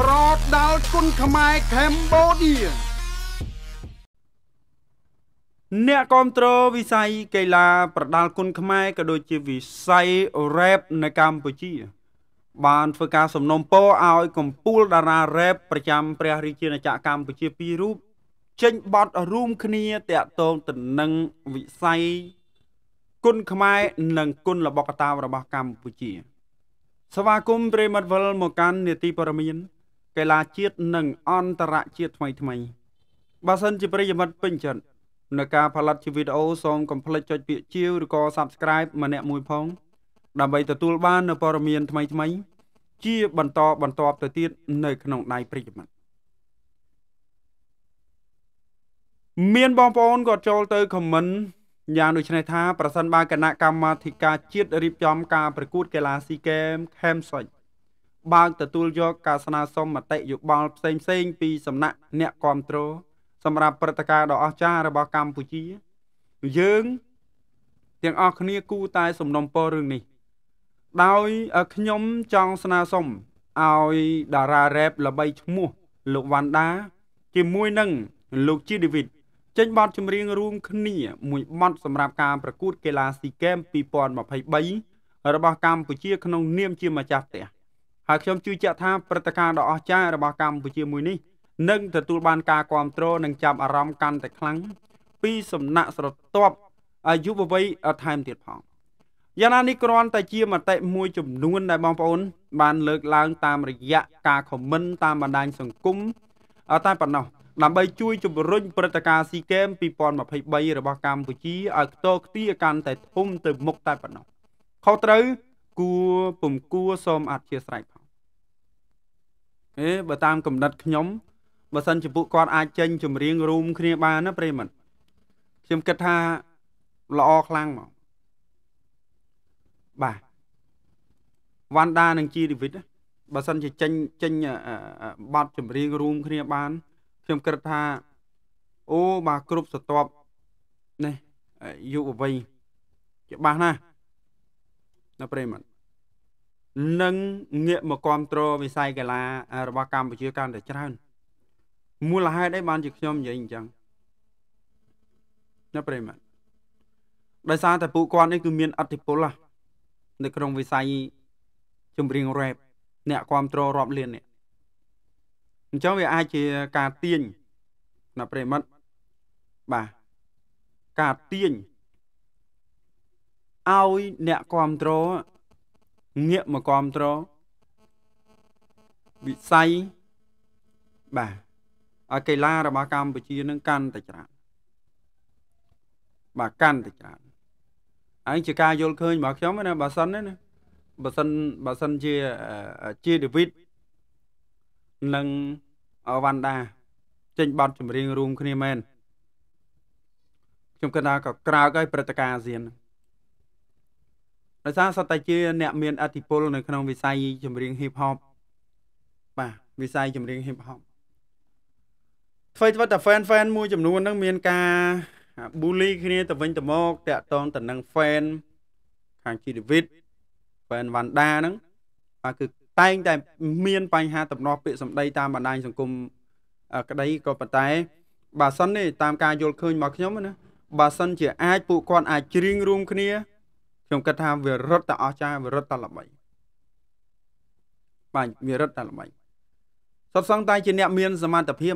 ប្រដាល់គុណខ្មែរកម្ពុជាអ្នកគ្រប់គ្រងវិស័យកីឡា ប្រដាល់គុណខ្មែរក៏ដូចជាវិស័យ rap នៅកម្ពុជា បាន ធ្វើការសំណូមពរឲ្យកម្ពុជាតារា rap ប្រចាំព្រះរាជាណាចក្រកម្ពុជាពីររូបចេញបទរួមគ្នាតាក់ទងទៅនឹងវិស័យគុណខ្មែរនិងគុណរបស់កតារបស់កម្ពុជាស្វាគមន៍ប្រិមត្តវិលមកកាន់នេតិព័រមៀនកីឡាជាតិនិងអន្តរជាតិថ្មី ថ្មីបើសិនជាប្រិយមិត្តពេញចិត្តនៅការផលិតជាវីដេអូសូមកុំភ្លេចចុចពាក្យជាវឬក៏ Subscribe ម្នាក់មួយផង ដើម្បីទទួលបាននូវព័ត៌មាន ថ្មីថ្មី ជា បន្តបន្តទៅទៀតនៅ ក្នុងដៃប្រិយមិត្តមានបងប្អូនក៏ចូលទៅ comment យ៉ាងដូចនេះថា ប្រសិនបើគណៈកម្មាធិការជាតិរៀបចំការប្រកួតកីឡាស៊ីហ្គេមខេមសុចបើកទទួលយកការស្នើសុំមតិយោបល់ផ្សេងៗពីសំណាក់អ្នកគ្រប់គ្រងសម្រាប់ព្រឹត្តិការណ៍ដ៏អស្ចារ្យរបស់កម្ពុជា យើង ទាំងអស់គ្នាគូតែសំណុំពររឿងនេះ ដោយខ្ញុំចង់ស្នើសុំឲ្យតារារ៉េបល្បីឈ្មោះ លោកវ៉ាន់ដា ជាមួយនឹងលោកជីដេវីតចេញបទចម្រៀងរួមគ្នា មួយបទសម្រាប់ការប្រកួតកីឡាស៊ីហ្គេម2023របស់កម្ពុជាក្នុងនាមជាម្ចាស់ផ្ទះ។ហើយខ្ញុំជឿជាក់ថាព្រឹត្តិការណ៍ដ៏អស្ចារ្យរបស់កម្ពុជាមួយនេះនឹងទទួលបានការគ្រប់គ្រងនិងចាប់អារម្មណ៍កាន់តែខ្លាំងពីសំណាក់ស្រទាប់យុវវ័យថែមទៀតផងយ៉ាងណានេះគ្រាន់តែជាមតិមួយចំនួនដែលបងប្អូនបានលើកឡើងតាមរយៈការខមមិនតាមបណ្ដាញសង្គមតែប៉ុណ្ណោះដើម្បីជួយជំរុញព្រឹត្តិការណ៍ SEA Games 2023របស់កម្ពុជាឲ្យខ្ទរខ្ទាកាន់តែធំទៅមុខតែប៉ុណ្ណោះខុសត្រូវគួរពំគួរសូមអធិស្ឋានផងអេបើតាមកំណត់ខ្ញុំបើសិនជាពួកគាត់អាចចេញចម្រៀងរួមគ្នាបានណាប្រិមិត្តខ្ញុំគិតថាល្អខ្លាំងមកបាទវ៉ាន់ដានិងជីឌីវីតបើសិនជាចេញចេញបទចម្រៀងរួមគ្នាបានខ្ញុំគិតថាអូបាទគ្រប់ស្រទាប់នេះយុវវ័យច្បាស់ណាស់ណាប្រិមិត្តនិងងាក មកគ្រប់គ្រងវិស័យកីឡារបស់កម្ពុជាកាន់តែច្រើនមូលហេតុអីបានជាខ្ញុំនិយាយអញ្ចឹងណាប្រិមត្តដោយសារតែពួកគាត់នេះគឺមានអធិបុលនៅក្នុងវិស័យចម្រៀងរ៉េបអ្នកគ្រប់គ្រងរាប់លានអ្នកអញ្ចឹងវាអាចជាការទាញណាប្រិមត្តបាទការទាញឲ្យអ្នកគ្រប់គ្រងងាកមកគ្រប់គ្រងវិស័យបាទឲ្យកីឡារបស់កម្ពុជានឹងកាន់តែច្រើនបាទកាន់តែច្រើនហើយជាការយល់ឃើញរបស់ខ្ញុំណាបើសិនណាបើសិនបើសិនជាជាដេវីតនិងវ៉ាន់ដា ចេញបទចម្រៀងរួមគ្នាមែនខ្ញុំគិតថាក៏ក្រៅកហើយព្រឹត្តិការណ៍អាស៊ានហ្នឹងដោយសារសតតែជាអ្នកមាន អធិពលនៅក្នុងវិស័យចម្រៀង hip hop បាទវិស័យចម្រៀង hip hop ធ្វើធ្វើតែ fan fan មួយចំនួនហ្នឹងមានការ bully គ្នា ទៅវិញទៅមកតាក់ទងទៅនឹង fan ខាងជីវិត fan Vanda ហ្នឹងបាទគឺតែងតែមាន បញ្ហាដំណោះពាក្យសម្ដីតាមបណ្ដាញសង្គមក្តីក៏ប៉ុន្តែបើសិននេះតាមការយល់ឃើញរបស់ខ្ញុំណាបើសិនជាអាចពួកគាត់អាចជ្រៀងរួមគ្នាខ្ញុំគិតថាវារត់តែអស្ចារ្យវារត់តែល្បីបាទវារត់តែល្បីសុទ្ធសឹងតែជាអ្នកមានសមត្ថភាព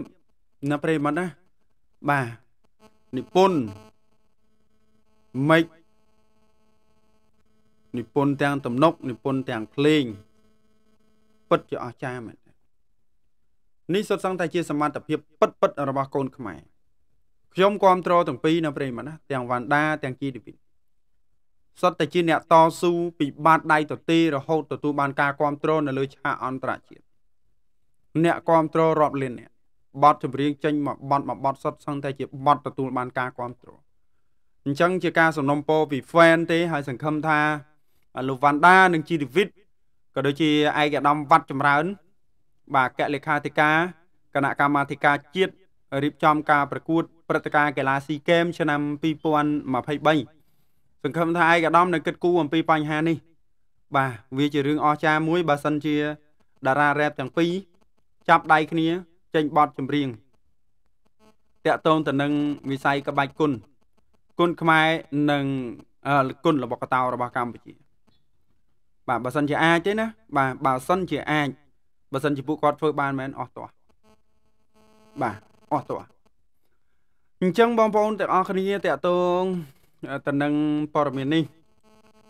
ណាប្រិមត្តណាបាទនិពន្ធមិចនិពន្ធទាំងទំនុកនិពន្ធទាំងភ្លេងពិតជាអស្ចារ្យមែននេះសុទ្ធសឹងតែជាសមត្ថភាពពិតពិតរបស់កូន ខ្មែរខ្ញុំគ្រប់គ្រងទាំងពីរនៅប្រិមត្តណាទាំងវ៉ាន់ដាទាំងគីឌីវីសុទ្ធតែជាអ្នកតស៊ូពីបាតដៃទទេរហូតទទួលបានការគ្រប់គ្រងនៅលើឆាកអន្តរជាតិអ្នកគ្រប់គ្រងរាប់លានអ្នកបទចម្រៀងចេញមកបត់មកបត់សុទ្ធសឹងតែជាបទទទួលបានការគ្រប់គ្រងអញ្ចឹងជាការសំណូមពរពី fan ទេ ហើយសង្ឃឹមថាលោកវ៉ាន់ដានិងជីឌីវីតក៏ដូចជាឯកឧត្តមវត្តចម្រើន បាទអគ្គលេខាធិការគណៈកម្មាធិការជាតិរៀបចំការប្រកួតព្រឹត្តិការណ៍កីឡាស៊ីហ្គេម ឆ្នាំ2023សង្ឃឹមថាឯកឧត្តមនឹងគិតគូរអំពីបញ្ហានេះ បាទវាជារឿងអស្ចារ្យមួយ បើសិនជា តារារ៉េបទាំងពីរចាប់ដៃគ្នា ចេញបទចម្រៀងតាក់ទងទៅនឹងវិស័យក្បាច់គុណគុណខ្មែរនិងគុណរបស់កតោរបស់កម្ពុជា បាទបើសិនជាអាចទេណាបាទបើសិនជាអាចបើសិនជាពួកគាត់ធ្វើបានមែនអស់តោះបាទអស់តោះអញ្ចឹងបងប្អូនទាំងអស់គ្នាតាក់ទងទៅនឹងព័ត៌មាននេះ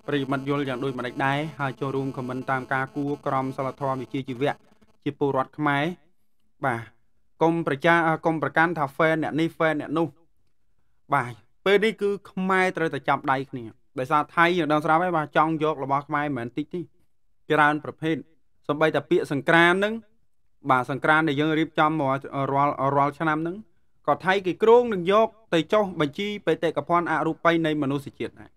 ប្រិយមិត្តយល់យ៉ាងដូចម្តេចដែរហើយចូលរួមខមមិនតាមការគួរក្រមសិលធម៌វិជ្ជាជីវៈជាពលរដ្ឋខ្មែរបាទកុំប្រជាកុំប្រកាន់ថា fan អ្នកនេះ fan អ្នកនោះបាទពេលនេះគឺខ្មែរត្រូវតែចាប់ដៃគ្នាដោយសារថៃយើងដឹងស្រាប់ហើយបាទចង់យករបស់ខ្មែរមិនមែនតិចទេច្រើនប្រភេទសម្បីតែពាក្យសង្ក្រានហ្នឹងបាទសង្ក្រានដែលយើងរៀបចំរាល់រាល់ឆ្នាំហ្នឹងក៏ថៃគេគ្រងនឹងយកទៅចុះបញ្ជីបេតិកភណ្ឌអរូបីនៃមនុស្សជាតិដែរ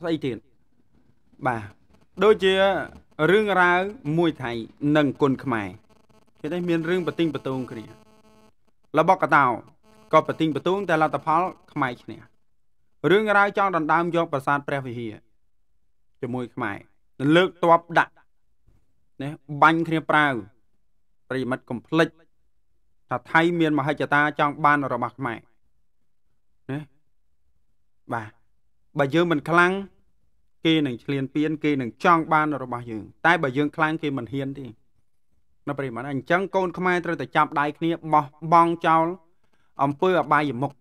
ស្អីទៀតបាទដូចជារឿងរ៉ាវមួយថៃនិងគុណខ្មែរគេនេះមានរឿងបតិងបតងគ្នារបស់កតោក៏បតិងបតងតែលទ្ធផលខ្មែរឈ្នះរឿងរ៉ាវចង់ដណ្ដើមយកប្រាសាទព្រះវិហារជាមួយខ្មែរលើកតបដាក់នេះបាញ់គ្នាប្រាវប្រិមិត្តកំភ្លេចថាថៃមាន មហិច្ឆតាចង់បានរបស់ខ្មែរណាបាទបើយើងមិនខ្លាំងគេនឹងឆ្លៀនពៀនគេនឹងចង់បានរបស់យើងតែបើយើងខ្លាំងគេមិនហ៊ានទេណាប្រិមត្តអញ្ចឹងកូនខ្មែរត្រូវតែចាប់ដៃគ្នាបោះបង់ចោលអំពើអបាយមុខ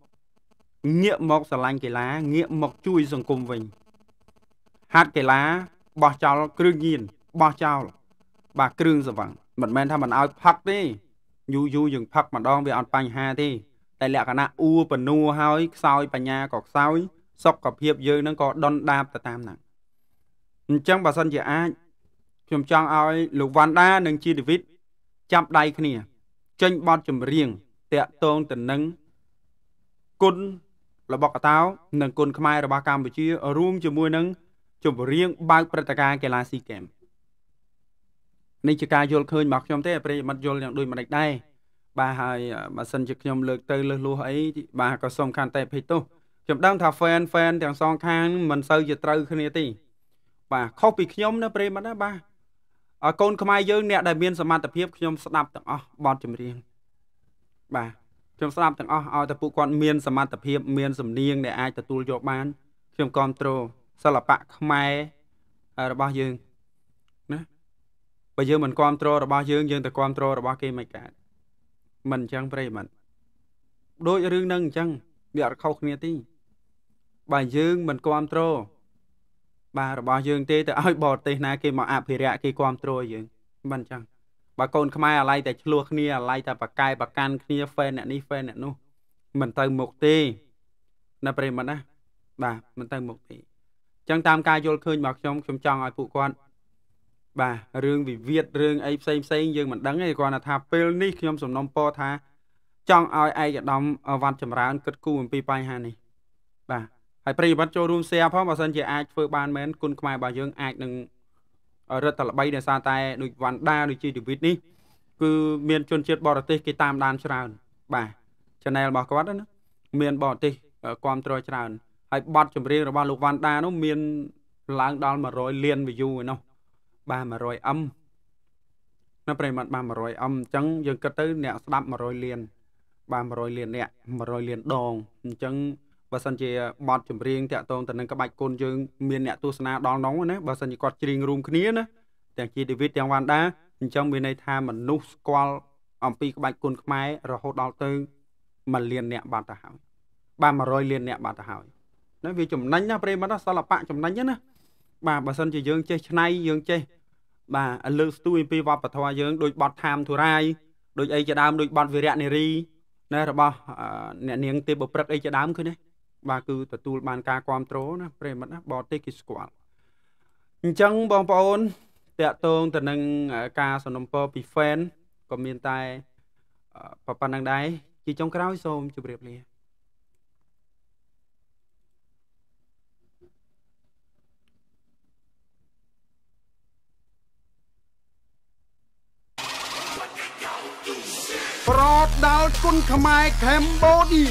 ងាកមក ស្រឡាញ់កីឡាងាកមកជួយសង្គមវិញហាត់កីឡាបោះចោលគ្រឿងញៀនបោះចោលបាទគ្រឿងសង្វឹងមិនមែនថាមិនឲ្យផឹកទេយូរយូរយើងផឹកម្ដងវាអត់បញ្ហាទេតែលក្ខណៈអ៊ូបនួហើយខ្សោយបញ្ញាក៏ខ្សោយសុខភាព យើងនឹងក៏ដុនដាបទៅតាមហ្នឹងអញ្ចឹងបើសិនជាអាចខ្ញុំចង់ឲ្យ លោកវ៉ាន់ដានិង ជីដេវីតចាប់ដៃគ្នា ចេញបទចម្រៀងតាក់ទងទៅនឹងគុណរបស់កតោនិង គុណខ្មែររបស់កម្ពុជា រួមជាមួយនឹងចម្រៀងបើកព្រឹត្តិការណ៍កីឡាស៊ីហ្គេមនេះជាការយល់ឃើញរបស់ខ្ញុំទេប្រិយមិត្តយល់យ៉ាងដូចម្តេចដែរបាទហើយបើសិនជាខ្ញុំ លើកទៅលឹះលួសអីបាទក៏សូមខានតែភ័យទោសខ្ញុំដឹងថា fan fan ទាំងសងខាងមិនសូវជាត្រូវគ្នាទេបាទខុសពីខ្ញុំណាប្រិយមិត្តណា បាទឲ្យកូនខ្មែរយើងអ្នកដែលមានសមត្ថភាពខ្ញុំស្ដាប់ទាំងអស់បទចម្រៀងបាទខ្ញុំស្ដាប់ទាំងអស់ឲ្យតែពួកគាត់មានសមត្ថភាពមានសំនៀងដែលអាចទទួលយកបានខ្ញុំគ្រប់គ្រងសិល្បៈខ្មែររបស់យើងបើយើងមិនគ្រប់គ្រងរបស់យើងយើងទៅគ្រប់គ្រងរបស់គេមិនកើតមិនអញ្ចឹងប្រិយមិត្តដូចរឿងហ្នឹងអញ្ចឹងវាអត់ខុសគ្នាទេបើយើងមិនគ្រប់គ្រងបាទរបស់យើងទេទៅឲ្យបរទេសណា គេមកអភិរក្សគេគ្រប់គ្រងយើងមិនអញ្ចឹងបើកូនខ្មែរអាឡ័យតែឆ្លោះគ្នាអាឡ័យតែប្រកែប្រកាន់គ្នាហ្វេនអ្នកនេះហ្វេនអ្នកនោះមិនទៅមុខទេណាប្រិមត្តណាបាទមិនទៅមុខទេអញ្ចឹងតាមការយល់ឃើញរបស់ខ្ញុំខ្ញុំចង់ឲ្យពួកគាត់បាទរឿងវិវាទរឿងអីផ្សេងផ្សេងយើងមិនដឹងទេគ្រាន់តែថាពេលនេះខ្ញុំសំណូមពរថាចង់ឲ្យឯកឧត្តមវត្តចម្រើនគិតគូរអំពីបញ្ហានេះបាទហើយប្រិយមិត្តចូលរួម share ផងបើសិនជាអាចធ្វើបានមែនគុណខ្មែររបស់យើងអាចនឹងរត់តែល្បីដោយសារតែដូចវ៉ាន់ដាដូចជាឌីវីតនេះគឺមានជនជាតិបរទេសគេតាមដានច្រើន បាទ channel របស់គាត់ណាមានបរទេសគ្រប់គ្រងច្រើនហើយបទចម្រៀងរបស់លោកវ៉ាន់ដានោះមាន ឡើងដល់100លាន view ឯនោះបាន100អឹមណាប្រិមត្តបាន100អឹមអញ្ចឹងយើងគិតទៅអ្នកស្ដាប់100លានបាន100លានអ្នក100លានដងអញ្ចឹងបើសិនជាបទចម្រៀងតាក់ទងទៅនឹងក្បាច់គុណយើងមានអ្នកទស្សនាដល់នោះណាបើសិនជាគាត់ច្រៀងរួមគ្នាណាទាំងជា David ទាំង Wanda អញ្ចឹងមានន័យថាមនុស្សស្គាល់អំពីក្បាច់គុណខ្មែររហូតដល់ទៅ1លានអ្នកបាត់ទៅហើយបាន100លានអ្នកបាត់ទៅហើយណាវាចំណេញណាប្រិមត្តសិល្បៈចំណេញណាបាទបើសិនជាយើងចេះឆ្នៃយើងចេះបាទលើកស្ទួយពីវប្បធម៌យើងដូចបទថាមធុរាយដូចអីជាដើមដូចបទវិរៈនារីណារបស់អ្នកនាងទេពប្រឹកអីជាដើមឃើញទេបាទគឺទទួលបានការគ្រប់គ្រងណាប្រិមិត្តណាបរទេសគេស្គាល់អញ្ចឹងបងប្អូនតកតងទៅនឹងការសនំពពី fan ក៏មានតែប៉ុណ្ណឹងដែរជាចុងក្រោយសូមជម្រាបលាគុណខ្មែរកម្ពុជា